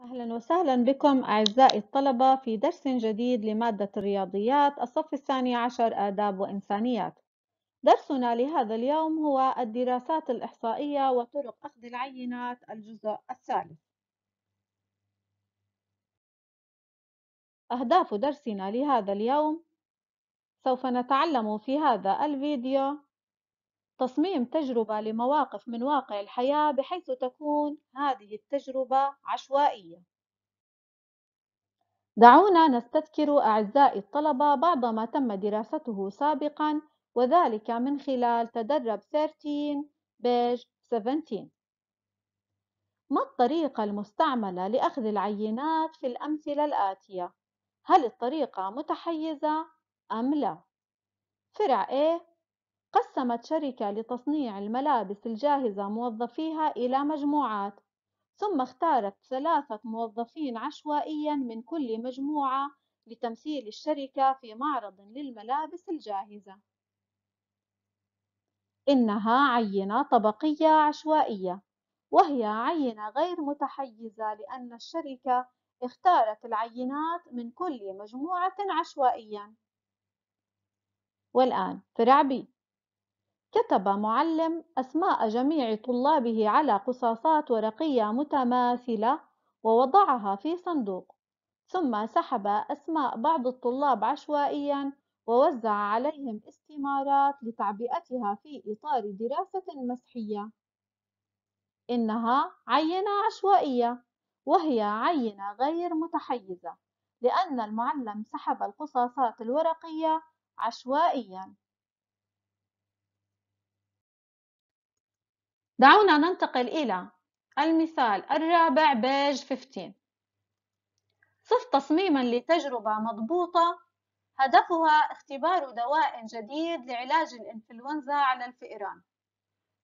أهلا وسهلا بكم أعزائي الطلبة في درس جديد لمادة الرياضيات الصف الثاني عشر آداب وإنسانيات درسنا لهذا اليوم هو الدراسات الإحصائية وطرق أخذ العينات الجزء الثالث أهداف درسنا لهذا اليوم سوف نتعلم في هذا الفيديو تصميم تجربة لمواقف من واقع الحياة بحيث تكون هذه التجربة عشوائية. دعونا نستذكر أعزائي الطلبة بعض ما تم دراسته سابقًا وذلك من خلال تدرب 13 بيج 17. ما الطريقة المستعملة لأخذ العينات في الأمثلة الآتية؟ هل الطريقة متحيزة أم لا؟ فرع A قسمت شركة لتصنيع الملابس الجاهزة موظفيها إلى مجموعات، ثم اختارت ثلاثة موظفين عشوائيًا من كل مجموعة لتمثيل الشركة في معرض للملابس الجاهزة. إنها عينة طبقية عشوائية، وهي عينة غير متحيزة لأن الشركة اختارت العينات من كل مجموعة عشوائيًا. والآن فرع بي. كتب معلم أسماء جميع طلابه على قصاصات ورقية متماثلة ووضعها في صندوق ثم سحب أسماء بعض الطلاب عشوائيا ووزع عليهم استمارات لتعبئتها في إطار دراسة مسحية إنها عينة عشوائية وهي عينة غير متحيزة لأن المعلم سحب القصاصات الورقية عشوائيا دعونا ننتقل إلى المثال الرابع بيج 15 صف تصميما لتجربة مضبوطة هدفها اختبار دواء جديد لعلاج الإنفلونزا على الفئران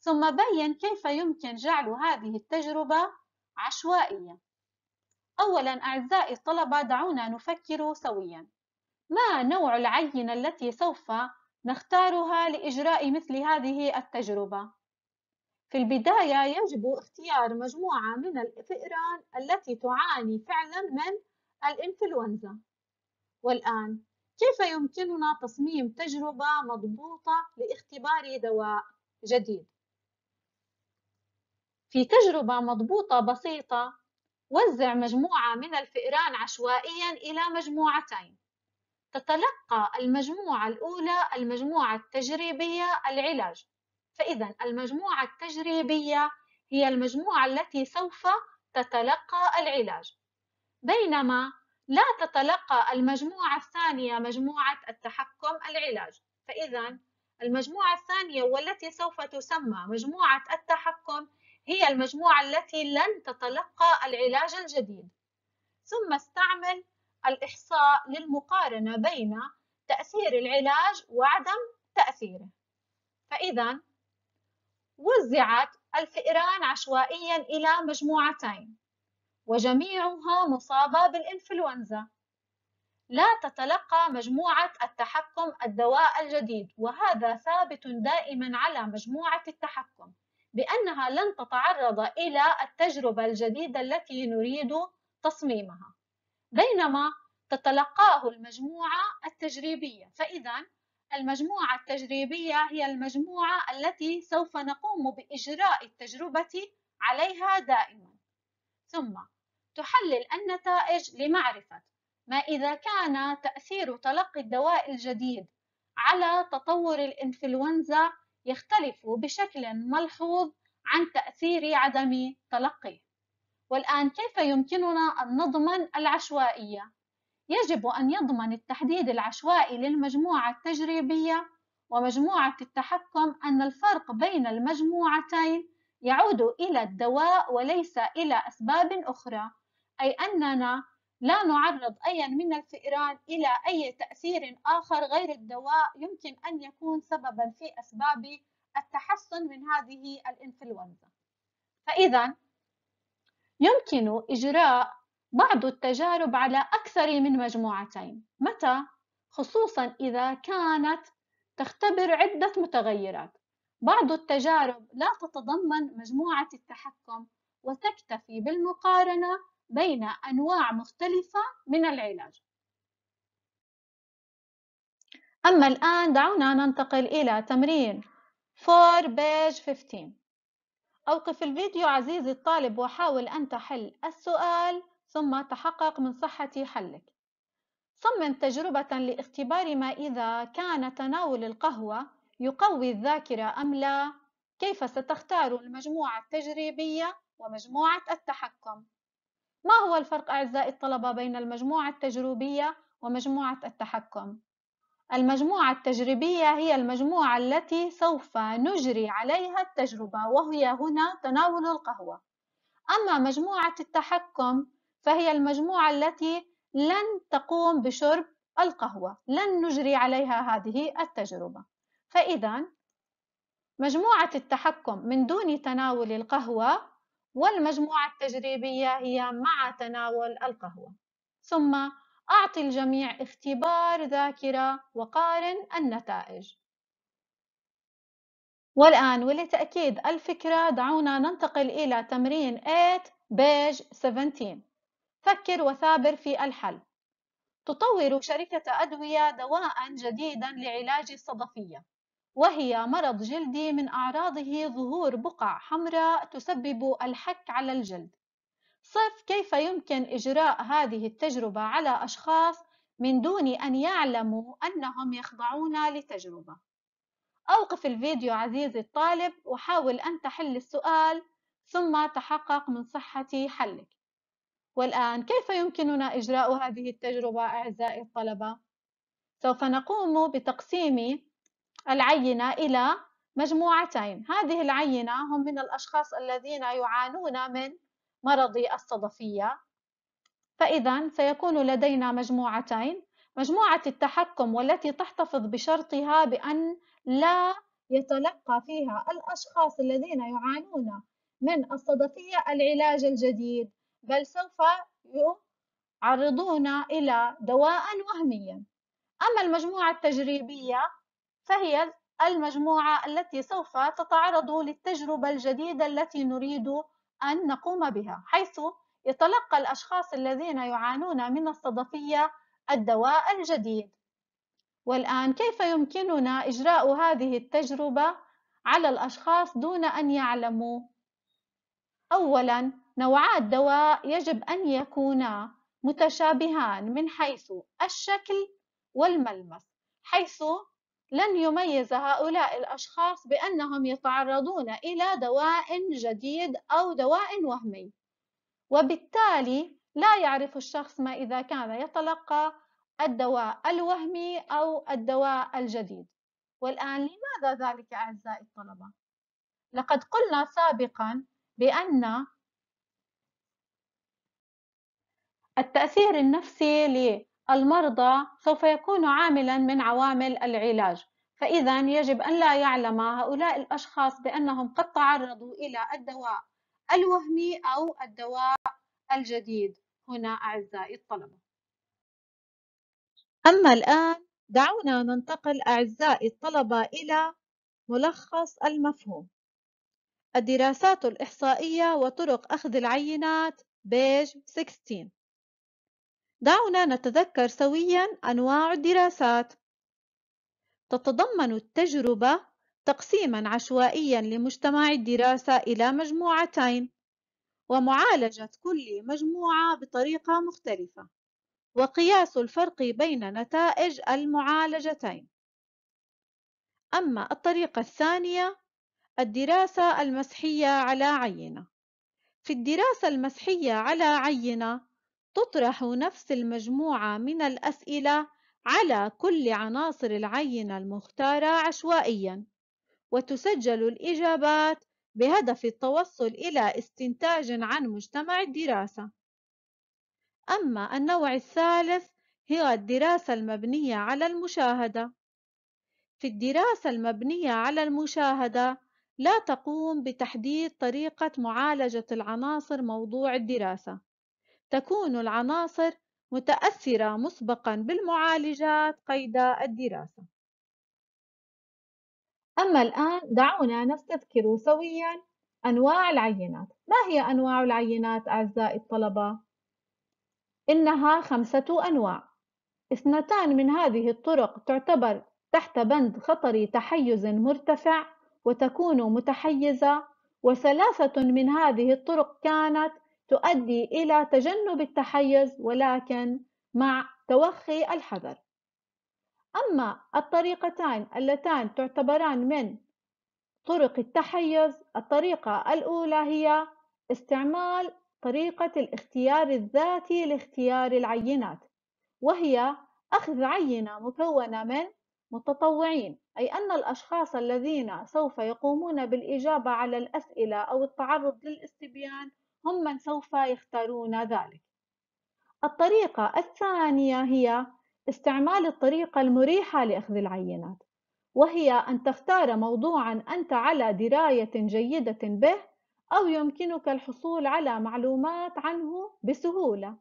ثم بين كيف يمكن جعل هذه التجربة عشوائية أولا أعزائي الطلبة دعونا نفكر سويا ما نوع العينة التي سوف نختارها لإجراء مثل هذه التجربة؟ في البداية يجب اختيار مجموعة من الفئران التي تعاني فعلا من الإنفلونزا والآن كيف يمكننا تصميم تجربة مضبوطة لاختبار دواء جديد؟ في تجربة مضبوطة بسيطة وزع مجموعة من الفئران عشوائيا إلى مجموعتين تتلقى المجموعة الأولى المجموعة التجريبية العلاج فإذا المجموعة التجريبية هي المجموعة التي سوف تتلقى العلاج بينما لا تتلقى المجموعة الثانية مجموعة التحكم العلاج فإذا المجموعة الثانية والتي سوف تسمى مجموعة التحكم هي المجموعة التي لن تتلقى العلاج الجديد ثم استعمل الإحصاء للمقارنة بين تأثير العلاج وعدم تأثيره فإذا وزعت الفئران عشوائيا إلى مجموعتين وجميعها مصابة بالإنفلونزا لا تتلقى مجموعة التحكم الدواء الجديد وهذا ثابت دائما على مجموعة التحكم بأنها لن تتعرض إلى التجربة الجديدة التي نريد تصميمها بينما تتلقاه المجموعة التجريبية فإذا المجموعة التجريبية هي المجموعة التي سوف نقوم بإجراء التجربة عليها دائما ثم تحلل النتائج لمعرفة ما إذا كان تأثير تلقي الدواء الجديد على تطور الإنفلونزا يختلف بشكل ملحوظ عن تأثير عدم تلقيه والآن كيف يمكننا أن نضمن العشوائية؟ يجب أن يضمن التحديد العشوائي للمجموعة التجريبية ومجموعة التحكم أن الفرق بين المجموعتين يعود إلى الدواء وليس إلى أسباب أخرى، أي أننا لا نعرض أيا من الفئران إلى أي تأثير آخر غير الدواء يمكن أن يكون سببا في أسباب التحسن من هذه الإنفلونزا. فإذا يمكن إجراء بعض التجارب على أكثر من مجموعتين متى؟ خصوصا إذا كانت تختبر عدة متغيرات بعض التجارب لا تتضمن مجموعة التحكم وتكتفي بالمقارنة بين أنواع مختلفة من العلاج أما الآن دعونا ننتقل إلى تمرين 4 page 15 أوقف الفيديو عزيزي الطالب وحاول أن تحل السؤال ثم تحقق من صحة حلك صمم تجربة لاختبار ما إذا كان تناول القهوة يقوي الذاكرة أم لا كيف ستختار المجموعة التجريبية ومجموعة التحكم ما هو الفرق أعزائي الطلبة بين المجموعة التجريبية ومجموعة التحكم؟ المجموعة التجريبية هي المجموعة التي سوف نجري عليها التجربة وهي هنا تناول القهوة أما مجموعة التحكم فهي المجموعة التي لن تقوم بشرب القهوة لن نجري عليها هذه التجربة فإذا مجموعة التحكم من دون تناول القهوة والمجموعة التجريبية هي مع تناول القهوة ثم أعطي الجميع اختبار ذاكرة وقارن النتائج والآن ولتأكيد الفكرة دعونا ننتقل إلى تمرين 8 بيج 17 فكر وثابر في الحل تطور شركة أدوية دواء جديدا لعلاج الصدفية وهي مرض جلدي من أعراضه ظهور بقع حمراء تسبب الحك على الجلد صف كيف يمكن إجراء هذه التجربة على أشخاص من دون أن يعلموا أنهم يخضعون لتجربة أوقف الفيديو عزيزي الطالب وحاول أن تحل السؤال ثم تحقق من صحة حلك والآن كيف يمكننا إجراء هذه التجربة أعزائي الطلبة؟ سوف نقوم بتقسيم العينة إلى مجموعتين هذه العينة هم من الأشخاص الذين يعانون من مرض الصدفية فإذا سيكون لدينا مجموعتين مجموعة التحكم والتي تحتفظ بشرطها بأن لا يتلقى فيها الأشخاص الذين يعانون من الصدفية العلاج الجديد بل سوف يعرضون إلى دواء وهميا أما المجموعة التجريبية فهي المجموعة التي سوف تتعرض للتجربة الجديدة التي نريد أن نقوم بها حيث يتلقى الأشخاص الذين يعانون من الصدفية الدواء الجديد والآن كيف يمكننا إجراء هذه التجربة على الأشخاص دون أن يعلموا؟ أولاً نوعا الدواء يجب أن يكونا متشابهان من حيث الشكل والملمس حيث لن يميز هؤلاء الأشخاص بأنهم يتعرضون إلى دواء جديد أو دواء وهمي وبالتالي لا يعرف الشخص ما إذا كان يتلقى الدواء الوهمي أو الدواء الجديد والآن لماذا ذلك أعزائي الطلبة؟ لقد قلنا سابقا بأن التأثير النفسي للمرضى سوف يكون عاملا من عوامل العلاج فإذا يجب أن لا يعلم هؤلاء الأشخاص بأنهم قد تعرضوا إلى الدواء الوهمي أو الدواء الجديد هنا أعزائي الطلبة أما الآن دعونا ننتقل أعزائي الطلبة إلى ملخص المفهوم الدراسات الإحصائية وطرق أخذ العينات بيج 16 دعونا نتذكر سوياً أنواع الدراسات. تتضمن التجربة تقسيماً عشوائياً لمجتمع الدراسة إلى مجموعتين، ومعالجة كل مجموعة بطريقة مختلفة، وقياس الفرق بين نتائج المعالجتين. أما الطريقة الثانية الدراسة المسحية على عينة في الدراسة المسحية على عينة تطرح نفس المجموعة من الأسئلة على كل عناصر العينة المختارة عشوائياً، وتسجل الإجابات بهدف التوصل إلى استنتاج عن مجتمع الدراسة. أما النوع الثالث هي الدراسة المبنية على المشاهدة. في الدراسة المبنية على المشاهدة، لا تقوم بتحديد طريقة معالجة العناصر موضوع الدراسة، تكون العناصر متأثرة مسبقًا بالمعالجات قيد الدراسة. أما الآن دعونا نستذكر سويًا أنواع العينات. ما هي أنواع العينات أعزائي الطلبة؟ إنها خمسة أنواع. اثنتان من هذه الطرق تعتبر تحت بند خطر تحيز مرتفع وتكون متحيزة وثلاثة من هذه الطرق كانت تؤدي إلى تجنب التحيز ولكن مع توخي الحذر أما الطريقتان اللتان تعتبران من طرق التحيز الطريقة الأولى هي استعمال طريقة الاختيار الذاتي لاختيار العينات وهي أخذ عينة مكونة من متطوعين أي أن الأشخاص الذين سوف يقومون بالإجابة على الأسئلة أو التعرض للاستبيان هم من سوف يختارون ذلك الطريقة الثانية هي استعمال الطريقة المريحة لأخذ العينات وهي أن تختار موضوعا أنت على دراية جيدة به أو يمكنك الحصول على معلومات عنه بسهولة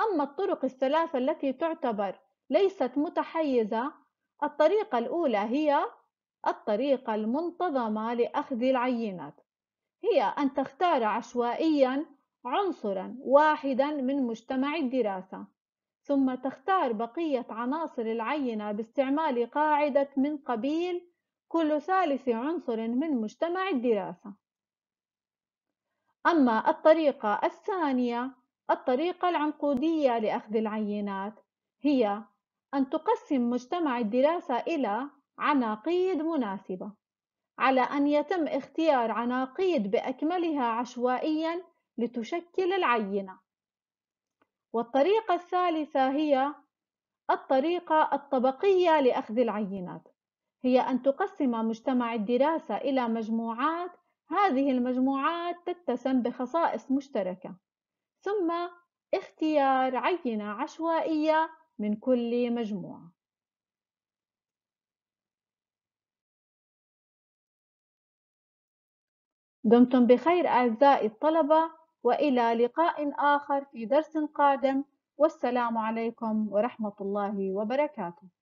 أما الطرق الثلاثة التي تعتبر ليست متحيزة الطريقة الأولى هي الطريقة المنتظمة لأخذ العينات هي أن تختار عشوائياً عنصراً واحداً من مجتمع الدراسة ثم تختار بقية عناصر العينة باستعمال قاعدة من قبيل كل ثالث عنصر من مجتمع الدراسة أما الطريقة الثانية الطريقة العنقودية لأخذ العينات هي أن تقسم مجتمع الدراسة إلى عناقيد مناسبة على أن يتم اختيار عناقيد بأكملها عشوائياً لتشكل العينة. والطريقة الثالثة هي الطريقة الطبقية لأخذ العينات، هي أن تقسم مجتمع الدراسة إلى مجموعات، هذه المجموعات تتسم بخصائص مشتركة، ثم اختيار عينة عشوائية من كل مجموعة. دمتم بخير أعزائي الطلبة وإلى لقاء آخر في درس قادم والسلام عليكم ورحمة الله وبركاته